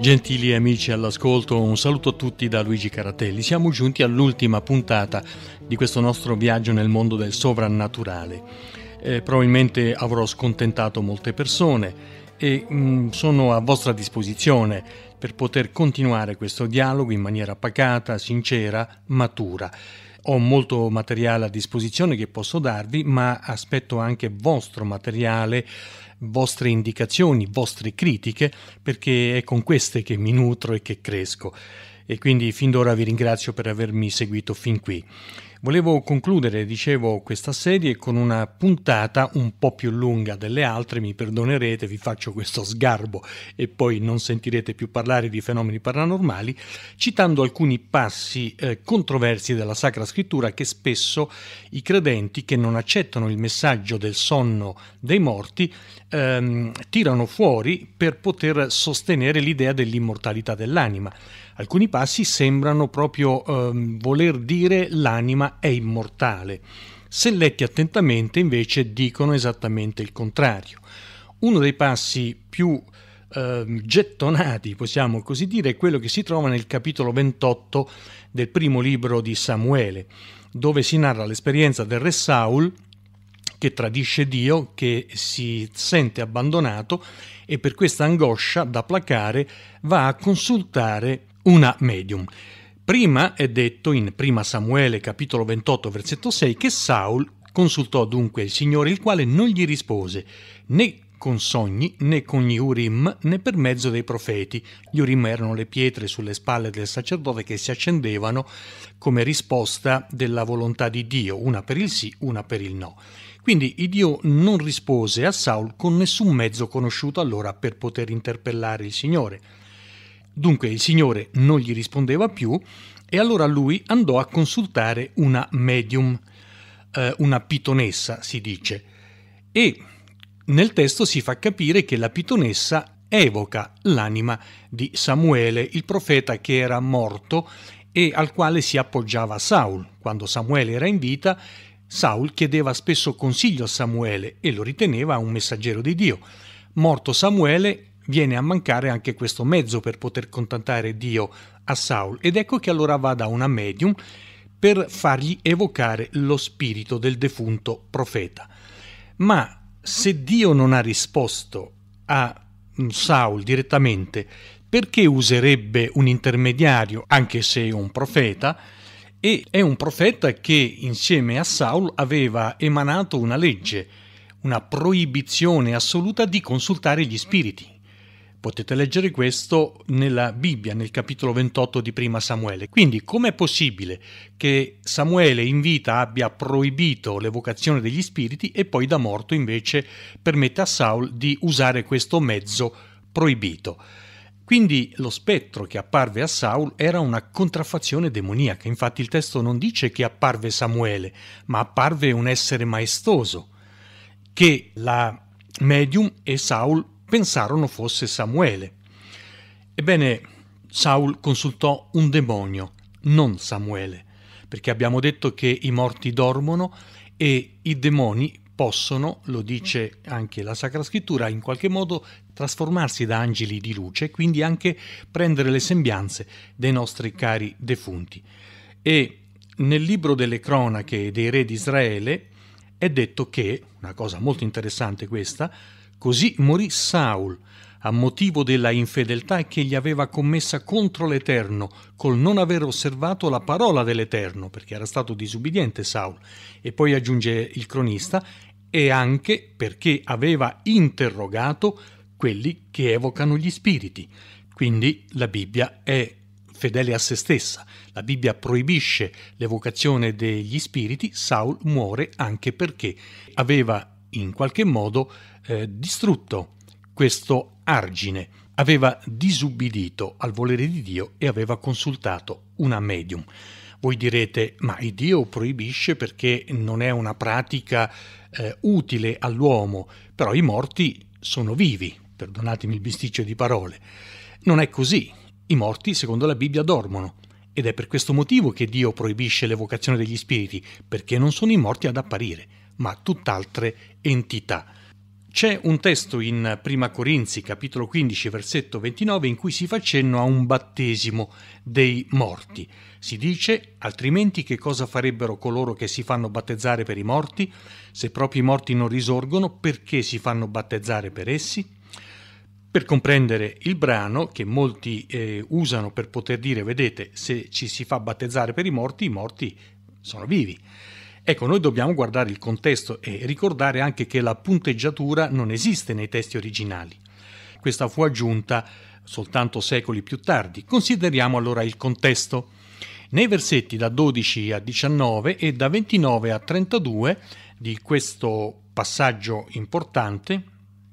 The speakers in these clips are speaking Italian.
Gentili amici all'ascolto, un saluto a tutti da Luigi Caratelli. Siamo giunti all'ultima puntata di questo nostro viaggio nel mondo del sovrannaturale. Eh, probabilmente avrò scontentato molte persone e mh, mm, sono a vostra disposizione per poter continuare questo dialogo in maniera pacata, sincera, matura. Ho molto materiale a disposizione che posso darvi, ma aspetto anche vostro materiale vostre indicazioni, vostre critiche, perché è con queste che mi nutro e che cresco. E quindi fin d'ora vi ringrazio per avermi seguito fin qui. Volevo concludere, dicevo, questa serie con una puntata un po' più lunga delle altre, mi perdonerete, vi faccio questo sgarbo e poi non sentirete più parlare di fenomeni paranormali, citando alcuni passi eh, controversi della Sacra Scrittura che spesso i credenti che non accettano il messaggio del sonno dei morti ehm, tirano fuori per poter sostenere l'idea dell'immortalità dell'anima. Alcuni passi sembrano proprio ehm, voler dire l'anima è immortale. Se letti attentamente invece dicono esattamente il contrario. Uno dei passi più ehm, gettonati, possiamo così dire, è quello che si trova nel capitolo 28 del primo libro di Samuele, dove si narra l'esperienza del re Saul che tradisce Dio, che si sente abbandonato e per questa angoscia da placare va a consultare una medium. Prima è detto in 1 Samuele capitolo 28 versetto 6 che Saul consultò dunque il Signore il quale non gli rispose né con sogni né con gli Urim né per mezzo dei profeti. Gli Urim erano le pietre sulle spalle del sacerdote che si accendevano come risposta della volontà di Dio, una per il sì, una per il no. Quindi Dio non rispose a Saul con nessun mezzo conosciuto allora per poter interpellare il Signore. Dunque il signore non gli rispondeva più e allora lui andò a consultare una medium, eh, una pitonessa si dice, e nel testo si fa capire che la pitonessa evoca l'anima di Samuele, il profeta che era morto e al quale si appoggiava Saul. Quando Samuele era in vita, Saul chiedeva spesso consiglio a Samuele e lo riteneva un messaggero di Dio. Morto Samuele, viene a mancare anche questo mezzo per poter contattare Dio a Saul ed ecco che allora va da una medium per fargli evocare lo spirito del defunto profeta. Ma se Dio non ha risposto a mm, Saul direttamente, perché userebbe un intermediario, anche se un profeta, e è un profeta che insieme a Saul aveva emanato una legge, una proibizione assoluta di consultare gli spiriti. Potete leggere questo nella Bibbia, nel capitolo 28 di Prima Samuele. Quindi com'è possibile che Samuele in vita abbia proibito l'evocazione degli spiriti e poi da morto invece permette a Saul di usare questo mezzo proibito? Quindi lo spettro che apparve a Saul era una contraffazione demoniaca, infatti il testo non dice che apparve Samuele, ma apparve un essere maestoso, che la medium e Saul pensarono fosse Samuele. Ebbene, Saul consultò un demonio, non Samuele, perché abbiamo detto che i morti dormono e i demoni possono, lo dice anche la Sacra Scrittura, in qualche modo trasformarsi da angeli di luce e quindi anche prendere le sembianze dei nostri cari defunti. E nel libro delle cronache dei re di Israele è detto che, una cosa molto interessante questa, Così morì Saul, a motivo della infedeltà che gli aveva commessa contro l'Eterno, col non aver osservato la parola dell'Eterno, perché era stato disubbidiente Saul. E poi aggiunge il cronista, e anche perché aveva interrogato quelli che evocano gli spiriti. Quindi la Bibbia è fedele a se stessa. La Bibbia proibisce l'evocazione degli spiriti, Saul muore anche perché aveva in qualche modo eh, distrutto questo argine, aveva disubbidito al volere di Dio e aveva consultato una medium. Voi direte, ma il Dio proibisce perché non è una pratica eh, utile all'uomo, però i morti sono vivi, perdonatemi il bisticcio di parole. Non è così, i morti secondo la Bibbia dormono ed è per questo motivo che Dio proibisce l'evocazione degli spiriti, perché non sono i morti ad apparire ma tutt'altre entità. C'è un testo in Prima Corinzi, capitolo 15, versetto 29, in cui si fa cenno a un battesimo dei morti. Si dice, altrimenti che cosa farebbero coloro che si fanno battezzare per i morti? Se proprio i morti non risorgono, perché si fanno battezzare per essi? Per comprendere il brano che molti eh, usano per poter dire, vedete, se ci si fa battezzare per i morti, i morti sono vivi. Ecco, noi dobbiamo guardare il contesto e ricordare anche che la punteggiatura non esiste nei testi originali. Questa fu aggiunta soltanto secoli più tardi. Consideriamo allora il contesto. Nei versetti da 12 a 19 e da 29 a 32 di questo passaggio importante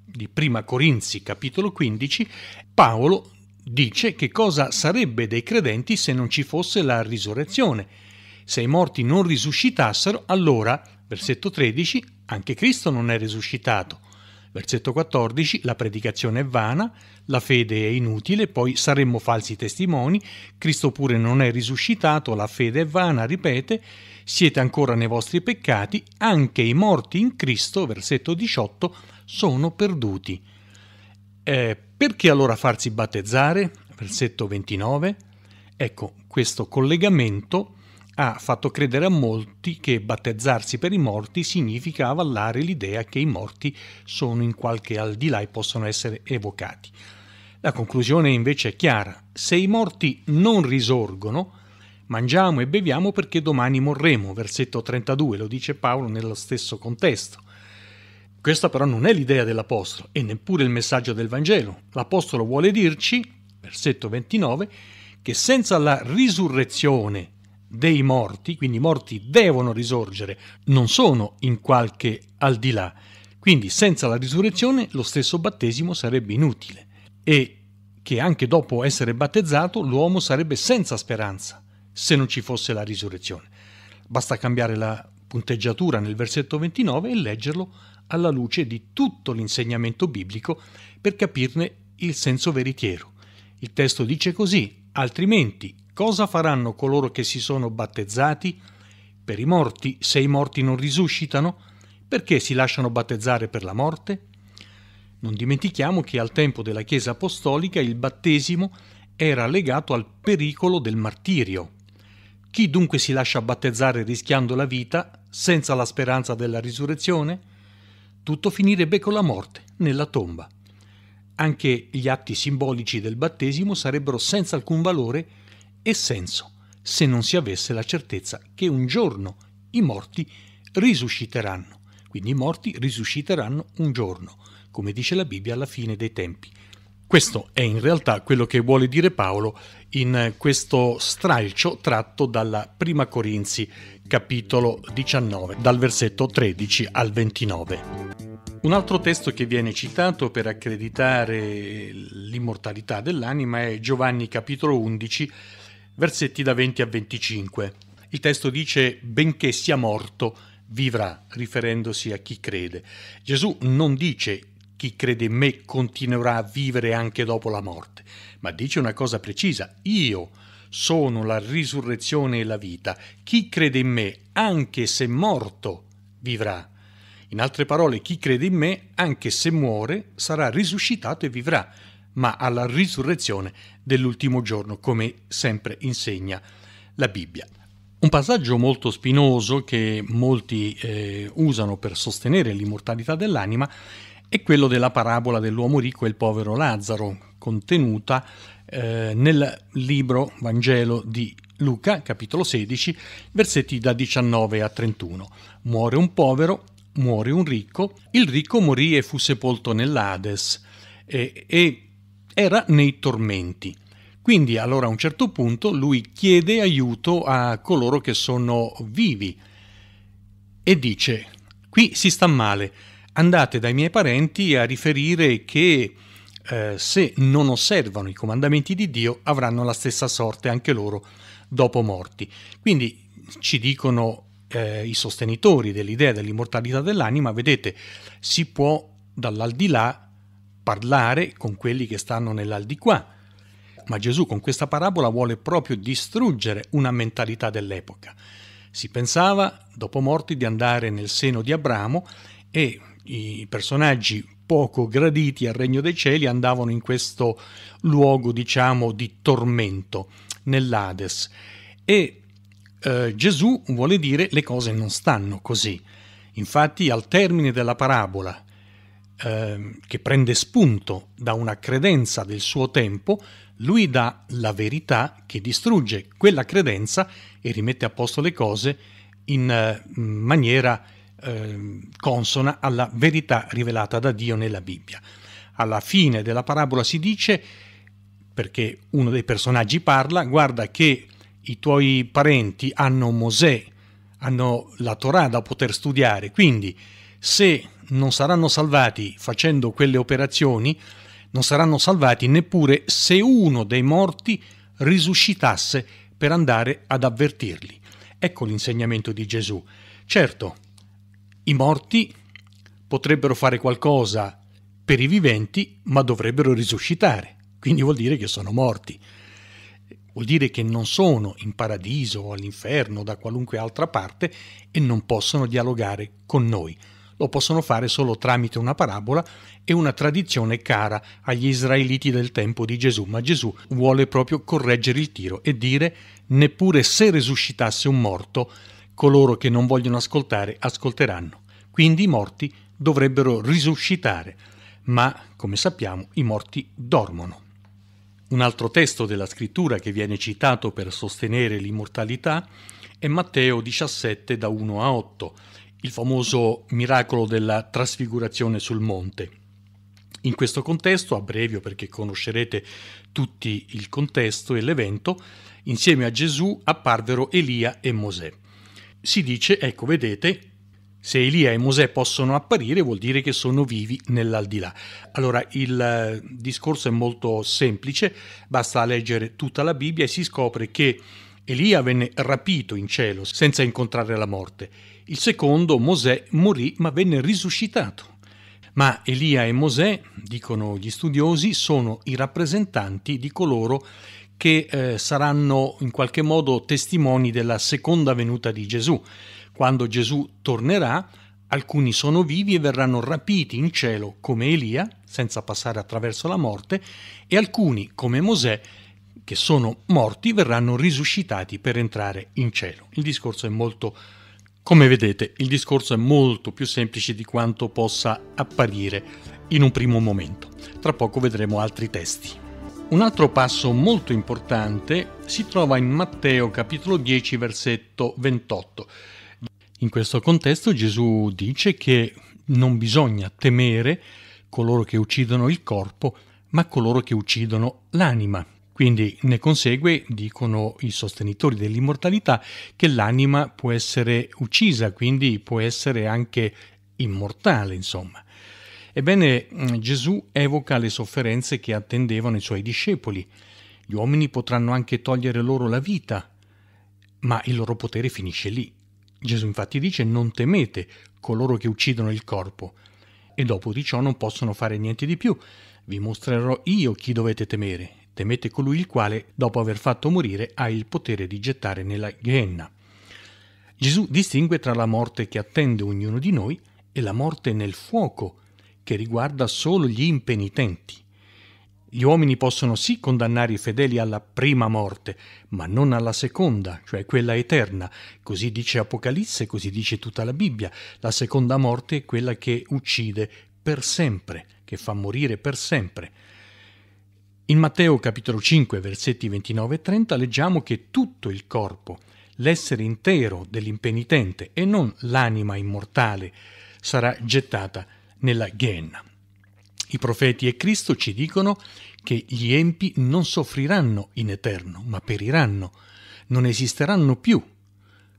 di Prima Corinzi capitolo 15, Paolo dice che cosa sarebbe dei credenti se non ci fosse la risurrezione se i morti non risuscitassero, allora, versetto 13, anche Cristo non è risuscitato. Versetto 14, la predicazione è vana, la fede è inutile, poi saremmo falsi testimoni, Cristo pure non è risuscitato, la fede è vana, ripete, siete ancora nei vostri peccati, anche i morti in Cristo, versetto 18, sono perduti. Eh, perché allora farsi battezzare? Versetto 29. Ecco, questo collegamento ha fatto credere a molti che battezzarsi per i morti significa avallare l'idea che i morti sono in qualche al di là e possono essere evocati. La conclusione invece è chiara, se i morti non risorgono, mangiamo e beviamo perché domani morremo, versetto 32, lo dice Paolo nello stesso contesto. Questa però non è l'idea dell'Apostolo e neppure il messaggio del Vangelo. L'Apostolo vuole dirci, versetto 29, che senza la risurrezione dei morti, quindi i morti devono risorgere, non sono in qualche al di là. Quindi senza la risurrezione lo stesso battesimo sarebbe inutile e che anche dopo essere battezzato l'uomo sarebbe senza speranza se non ci fosse la risurrezione. Basta cambiare la punteggiatura nel versetto 29 e leggerlo alla luce di tutto l'insegnamento biblico per capirne il senso veritiero. Il testo dice così, Altrimenti cosa faranno coloro che si sono battezzati? Per i morti, se i morti non risuscitano, perché si lasciano battezzare per la morte? Non dimentichiamo che al tempo della Chiesa Apostolica il battesimo era legato al pericolo del martirio. Chi dunque si lascia battezzare rischiando la vita, senza la speranza della risurrezione? Tutto finirebbe con la morte, nella tomba. Anche gli atti simbolici del battesimo sarebbero senza alcun valore e senso se non si avesse la certezza che un giorno i morti risusciteranno. Quindi i morti risusciteranno un giorno, come dice la Bibbia alla fine dei tempi. Questo è in realtà quello che vuole dire Paolo in questo stralcio tratto dalla Prima Corinzi, capitolo 19, dal versetto 13 al 29. Un altro testo che viene citato per accreditare l'immortalità dell'anima è Giovanni capitolo 11, versetti da 20 a 25. Il testo dice benché sia morto, vivrà, riferendosi a chi crede. Gesù non dice chi crede in me continuerà a vivere anche dopo la morte, ma dice una cosa precisa, io sono la risurrezione e la vita, chi crede in me, anche se morto, vivrà. In altre parole, chi crede in me, anche se muore, sarà risuscitato e vivrà, ma alla risurrezione dell'ultimo giorno, come sempre insegna la Bibbia. Un passaggio molto spinoso che molti eh, usano per sostenere l'immortalità dell'anima è quello della parabola dell'uomo ricco e il povero Lazzaro, contenuta eh, nel libro Vangelo di Luca, capitolo 16, versetti da 19 a 31. Muore un povero muore un ricco, il ricco morì e fu sepolto nell'Hades e, e era nei tormenti. Quindi allora a un certo punto lui chiede aiuto a coloro che sono vivi e dice qui si sta male, andate dai miei parenti a riferire che eh, se non osservano i comandamenti di Dio avranno la stessa sorte anche loro dopo morti. Quindi ci dicono eh, i sostenitori dell'idea dell'immortalità dell'anima, vedete, si può dall'aldilà parlare con quelli che stanno nell'aldiquà. Ma Gesù con questa parabola vuole proprio distruggere una mentalità dell'epoca. Si pensava, dopo morti, di andare nel seno di Abramo e i personaggi poco graditi al regno dei cieli andavano in questo luogo, diciamo, di tormento, nell'Ades. E eh, Gesù vuole dire le cose non stanno così. Infatti al termine della parabola, eh, che prende spunto da una credenza del suo tempo, lui dà la verità che distrugge quella credenza e rimette a posto le cose in eh, maniera ehm, consona alla verità rivelata da Dio nella Bibbia. Alla fine della parabola si dice, perché uno dei personaggi parla, guarda che i tuoi parenti hanno Mosè, hanno la Torah da poter studiare, quindi se non saranno salvati facendo quelle operazioni, non saranno salvati neppure se uno dei morti risuscitasse per andare ad avvertirli. Ecco l'insegnamento di Gesù. Certo, i morti potrebbero fare qualcosa per i viventi, ma dovrebbero risuscitare, quindi vuol dire che sono morti vuol dire che non sono in paradiso o all'inferno o da qualunque altra parte e non possono dialogare con noi. Lo possono fare solo tramite una parabola e una tradizione cara agli israeliti del tempo di Gesù, ma Gesù vuole proprio correggere il tiro e dire neppure se resuscitasse un morto, coloro che non vogliono ascoltare ascolteranno. Quindi i morti dovrebbero risuscitare, ma come sappiamo i morti dormono. Un altro testo della scrittura che viene citato per sostenere l'immortalità è Matteo 17 da 1 a 8, il famoso miracolo della trasfigurazione sul monte. In questo contesto, a brevio perché conoscerete tutti il contesto e l'evento, insieme a Gesù apparvero Elia e Mosè. Si dice, ecco vedete, se Elia e Mosè possono apparire vuol dire che sono vivi nell'aldilà. Allora il eh, discorso è molto semplice, basta leggere tutta la Bibbia e si scopre che Elia venne rapito in cielo senza incontrare la morte. Il secondo, Mosè, morì ma venne risuscitato. Ma Elia e Mosè, dicono gli studiosi, sono i rappresentanti di coloro che eh, saranno in qualche modo testimoni della seconda venuta di Gesù. Quando Gesù tornerà, alcuni sono vivi e verranno rapiti in cielo come Elia, senza passare attraverso la morte, e alcuni come Mosè, che sono morti, verranno risuscitati per entrare in cielo. Il discorso è molto come vedete, il discorso è molto più semplice di quanto possa apparire in un primo momento. Tra poco vedremo altri testi. Un altro passo molto importante si trova in Matteo capitolo 10 versetto 28 in questo contesto Gesù dice che non bisogna temere coloro che uccidono il corpo, ma coloro che uccidono l'anima. Quindi ne consegue, dicono i sostenitori dell'immortalità, che l'anima può essere uccisa, quindi può essere anche immortale, insomma. Ebbene, mm, Gesù evoca le sofferenze che attendevano i suoi discepoli. Gli uomini potranno anche togliere loro la vita, ma il loro potere finisce lì. Gesù infatti dice non temete coloro che uccidono il corpo e dopo di ciò non possono fare niente di più. Vi mostrerò io chi dovete temere. Temete colui il quale, dopo aver fatto morire, ha il potere di gettare nella ghenna. Gesù distingue tra la morte che attende ognuno di noi e la morte nel fuoco, che riguarda solo gli impenitenti. Gli uomini possono sì condannare i fedeli alla prima morte, ma non alla seconda, cioè quella eterna. Così dice Apocalisse, così dice tutta la Bibbia. La seconda morte è quella che uccide per sempre, che fa morire per sempre. In Matteo capitolo 5, versetti 29 e 30 leggiamo che tutto il corpo, l'essere intero dell'impenitente e non l'anima immortale, sarà gettata nella ghenna. I profeti e Cristo ci dicono che gli empi non soffriranno in eterno, ma periranno, non esisteranno più.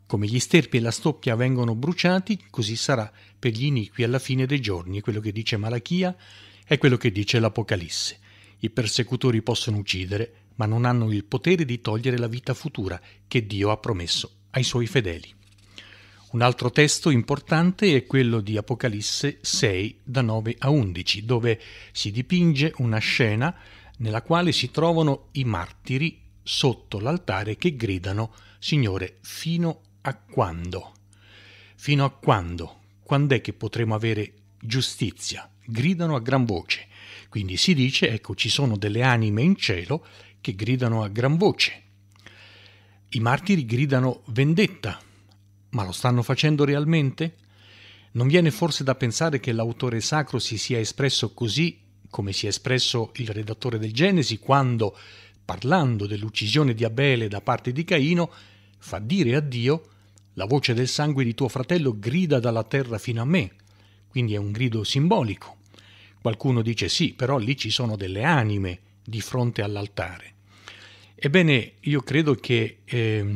Come gli sterpi e la stoppia vengono bruciati, così sarà per gli iniqui alla fine dei giorni, è quello che dice Malachia è quello che dice l'Apocalisse. I persecutori possono uccidere, ma non hanno il potere di togliere la vita futura che Dio ha promesso ai suoi fedeli. Un altro testo importante è quello di Apocalisse 6 da 9 a 11, dove si dipinge una scena nella quale si trovano i martiri sotto l'altare che gridano Signore, fino a quando? Fino a quando? Quando è che potremo avere giustizia? Gridano a gran voce. Quindi si dice, ecco, ci sono delle anime in cielo che gridano a gran voce. I martiri gridano vendetta, ma lo stanno facendo realmente? Non viene forse da pensare che l'autore sacro si sia espresso così come si è espresso il redattore del Genesi quando, parlando dell'uccisione di Abele da parte di Caino, fa dire a Dio la voce del sangue di tuo fratello grida dalla terra fino a me, quindi è un grido simbolico. Qualcuno dice sì, però lì ci sono delle anime di fronte all'altare. Ebbene, io credo che eh,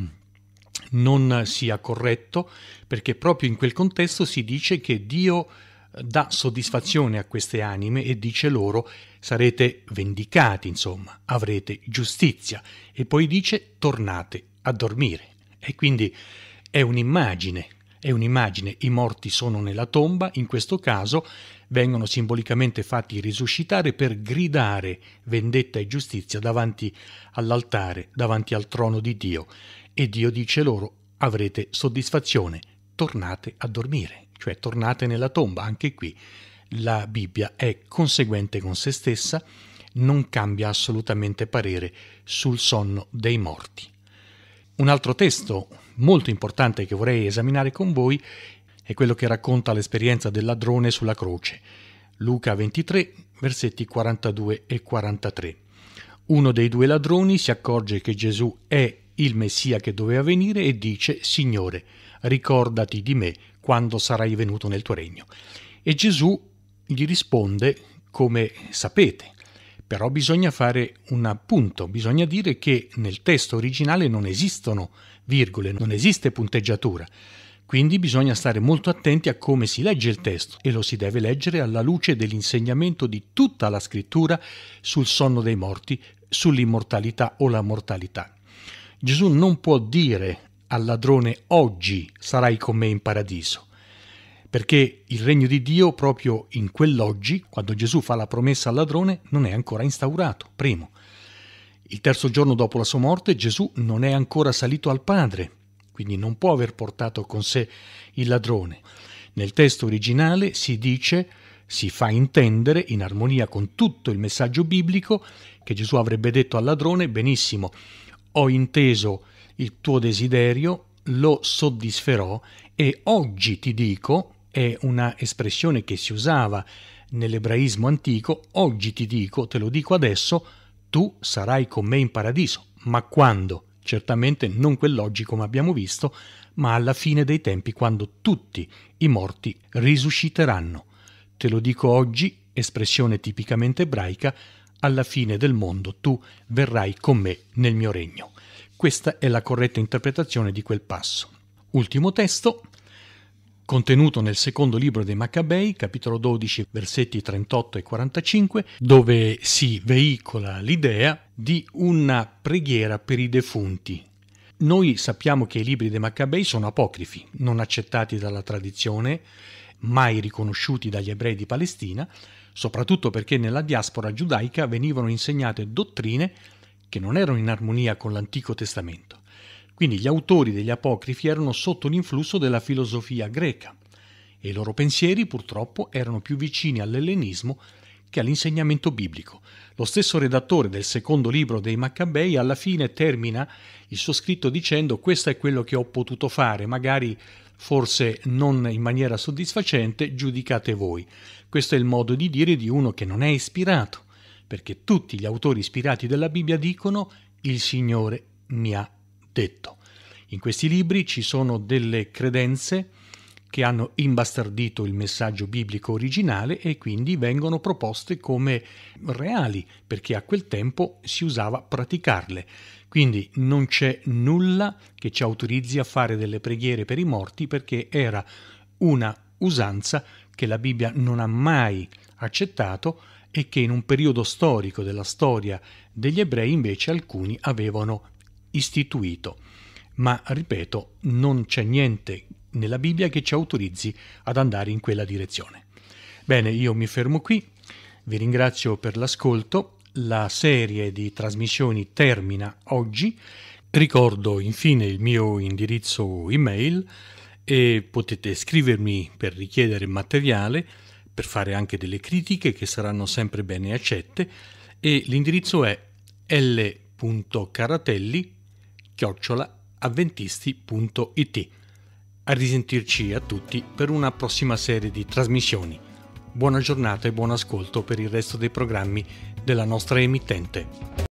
non sia corretto, perché proprio in quel contesto si dice che Dio eh, dà soddisfazione a queste anime e dice loro sarete vendicati, insomma, avrete giustizia e poi dice tornate a dormire. E quindi è un'immagine, è un'immagine, i morti sono nella tomba, in questo caso vengono simbolicamente fatti risuscitare per gridare vendetta e giustizia davanti all'altare, davanti al trono di Dio. E Dio dice loro avrete soddisfazione, tornate a dormire, cioè tornate nella tomba. Anche qui la Bibbia è conseguente con se stessa, non cambia assolutamente parere sul sonno dei morti. Un altro testo molto importante che vorrei esaminare con voi è quello che racconta l'esperienza del ladrone sulla croce. Luca 23, versetti 42 e 43. Uno dei due ladroni si accorge che Gesù è il Messia che doveva venire e dice Signore, ricordati di me quando sarai venuto nel tuo regno. E Gesù gli risponde come sapete. Però bisogna fare un appunto, bisogna dire che nel testo originale non esistono virgole, non esiste punteggiatura. Quindi bisogna stare molto attenti a come si legge il testo e lo si deve leggere alla luce dell'insegnamento di tutta la scrittura sul sonno dei morti, sull'immortalità o la mortalità. Gesù non può dire al ladrone oggi sarai con me in paradiso, perché il regno di Dio proprio in quell'oggi, quando Gesù fa la promessa al ladrone, non è ancora instaurato, primo. Il terzo giorno dopo la sua morte Gesù non è ancora salito al Padre, quindi non può aver portato con sé il ladrone. Nel testo originale si dice, si fa intendere, in armonia con tutto il messaggio biblico, che Gesù avrebbe detto al ladrone, benissimo, ho inteso il tuo desiderio, lo soddisferò e oggi ti dico, è una espressione che si usava nell'ebraismo antico, oggi ti dico, te lo dico adesso, tu sarai con me in paradiso. Ma quando? certamente non quell'oggi come abbiamo visto, ma alla fine dei tempi quando tutti i morti risusciteranno. Te lo dico oggi, espressione tipicamente ebraica, alla fine del mondo tu verrai con me nel mio regno. Questa è la corretta interpretazione di quel passo. Ultimo testo, contenuto nel secondo libro dei Maccabei, capitolo 12, versetti 38 e 45, dove si veicola l'idea di una preghiera per i defunti. Noi sappiamo che i libri dei Maccabei sono apocrifi, non accettati dalla tradizione, mai riconosciuti dagli ebrei di Palestina, soprattutto perché nella diaspora giudaica venivano insegnate dottrine che non erano in armonia con l'Antico Testamento. Quindi gli autori degli apocrifi erano sotto l'influsso della filosofia greca e i loro pensieri purtroppo erano più vicini all'ellenismo che all'insegnamento biblico. Lo stesso redattore del secondo libro dei Maccabei alla fine termina il suo scritto dicendo questo è quello che ho potuto fare, magari forse non in maniera soddisfacente, giudicate voi. Questo è il modo di dire di uno che non è ispirato, perché tutti gli autori ispirati della Bibbia dicono il Signore mi ha detto. In questi libri ci sono delle credenze che hanno imbastardito il messaggio biblico originale e quindi vengono proposte come reali, perché a quel tempo si usava praticarle. Quindi non c'è nulla che ci autorizzi a fare delle preghiere per i morti perché era una usanza che la Bibbia non ha mai accettato e che in un periodo storico della storia degli ebrei invece alcuni avevano istituito. Ma, ripeto, non c'è niente nella Bibbia che ci autorizzi ad andare in quella direzione. Bene, io mi fermo qui, vi ringrazio per l'ascolto, la serie di trasmissioni termina oggi, ricordo infine il mio indirizzo email e potete scrivermi per richiedere materiale, per fare anche delle critiche che saranno sempre bene accette e l'indirizzo è l.caratelli.com chiocciolaavventisti.it. A risentirci a tutti per una prossima serie di trasmissioni. Buona giornata e buon ascolto per il resto dei programmi della nostra emittente.